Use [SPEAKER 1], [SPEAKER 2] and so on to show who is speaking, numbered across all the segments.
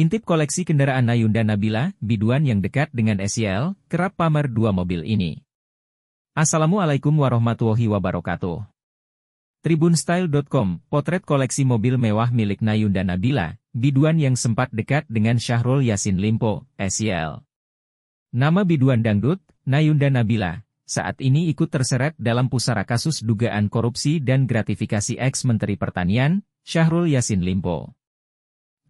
[SPEAKER 1] Intip koleksi kendaraan Nayunda Nabila, biduan yang dekat dengan SEL, kerap pamer dua mobil ini. Assalamualaikum warahmatullahi wabarakatuh. Tribunstyle.com, potret koleksi mobil mewah milik Nayunda Nabila, biduan yang sempat dekat dengan Syahrul Yasin Limpo, SEL. Nama biduan dangdut, Nayunda Nabila, saat ini ikut terseret dalam pusara kasus dugaan korupsi dan gratifikasi ex-Menteri Pertanian, Syahrul Yasin Limpo.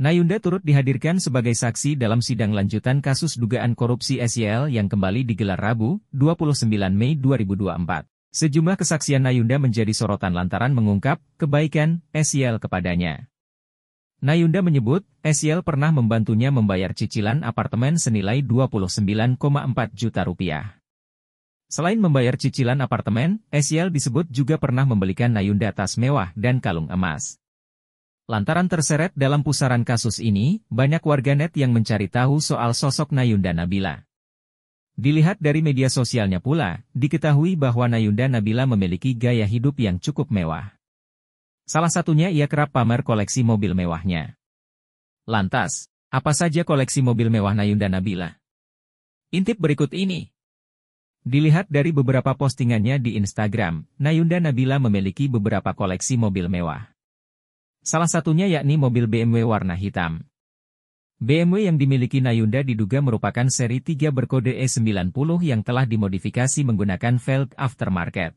[SPEAKER 1] Nayunda turut dihadirkan sebagai saksi dalam sidang lanjutan kasus dugaan korupsi SEL yang kembali digelar Rabu, 29 Mei 2024. Sejumlah kesaksian Nayunda menjadi sorotan lantaran mengungkap kebaikan SEL kepadanya. Nayunda menyebut, SEL pernah membantunya membayar cicilan apartemen senilai 29,4 juta rupiah. Selain membayar cicilan apartemen, SEL disebut juga pernah membelikan Nayunda tas mewah dan kalung emas. Lantaran terseret dalam pusaran kasus ini, banyak warganet yang mencari tahu soal sosok Nayunda Nabila. Dilihat dari media sosialnya pula, diketahui bahwa Nayunda Nabila memiliki gaya hidup yang cukup mewah. Salah satunya ia kerap pamer koleksi mobil mewahnya. Lantas, apa saja koleksi mobil mewah Nayunda Nabila? Intip berikut ini. Dilihat dari beberapa postingannya di Instagram, Nayunda Nabila memiliki beberapa koleksi mobil mewah. Salah satunya yakni mobil BMW warna hitam. BMW yang dimiliki Nayunda diduga merupakan seri 3 berkode E90 yang telah dimodifikasi menggunakan velg aftermarket.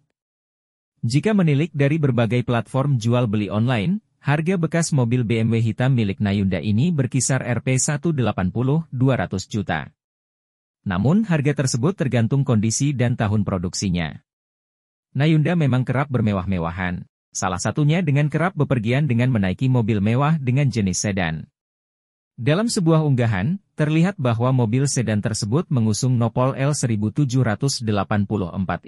[SPEAKER 1] Jika menilik dari berbagai platform jual beli online, harga bekas mobil BMW hitam milik Nayunda ini berkisar Rp 180-200 juta. Namun harga tersebut tergantung kondisi dan tahun produksinya. Nayunda memang kerap bermewah-mewahan salah satunya dengan kerap bepergian dengan menaiki mobil mewah dengan jenis sedan. Dalam sebuah unggahan, terlihat bahwa mobil sedan tersebut mengusung Nopol L1784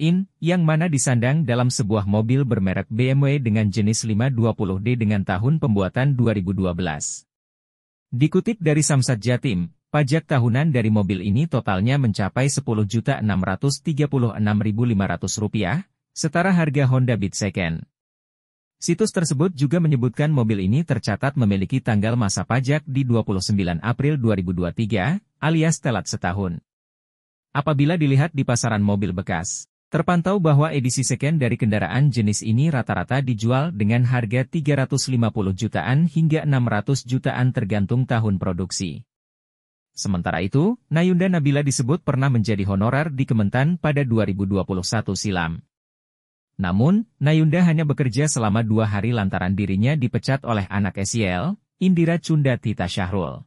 [SPEAKER 1] in, yang mana disandang dalam sebuah mobil bermerek BMW dengan jenis 520D dengan tahun pembuatan 2012. Dikutip dari Samsat Jatim, pajak tahunan dari mobil ini totalnya mencapai Rp10.636.500, setara harga Honda Beat Second. Situs tersebut juga menyebutkan mobil ini tercatat memiliki tanggal masa pajak di 29 April 2023, alias telat setahun. Apabila dilihat di pasaran mobil bekas, terpantau bahwa edisi second dari kendaraan jenis ini rata-rata dijual dengan harga 350 jutaan hingga 600 jutaan tergantung tahun produksi. Sementara itu, Nayunda Nabila disebut pernah menjadi honorer di Kementan pada 2021 silam. Namun, Nayunda hanya bekerja selama dua hari lantaran dirinya dipecat oleh anak SEL, Indira Cunda Tita Syahrul.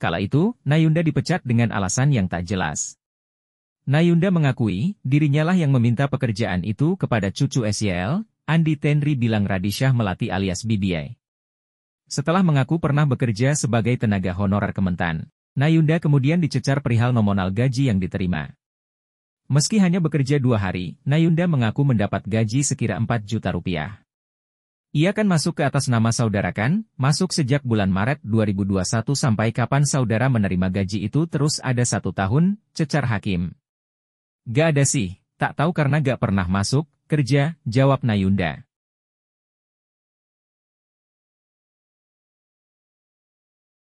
[SPEAKER 1] Kala itu, Nayunda dipecat dengan alasan yang tak jelas. Nayunda mengakui, dirinya lah yang meminta pekerjaan itu kepada cucu SEL, Andi Tenri bilang Radisyah melatih alias BBI. Setelah mengaku pernah bekerja sebagai tenaga honorer Kementan, Nayunda kemudian dicecar perihal nominal gaji yang diterima. Meski hanya bekerja dua hari, Nayunda mengaku mendapat gaji sekira 4 juta rupiah. Ia kan masuk ke atas nama saudara kan, masuk sejak bulan Maret 2021 sampai kapan saudara menerima gaji itu terus ada satu tahun, cecar hakim. Gak ada sih, tak tahu karena gak pernah masuk, kerja, jawab Nayunda.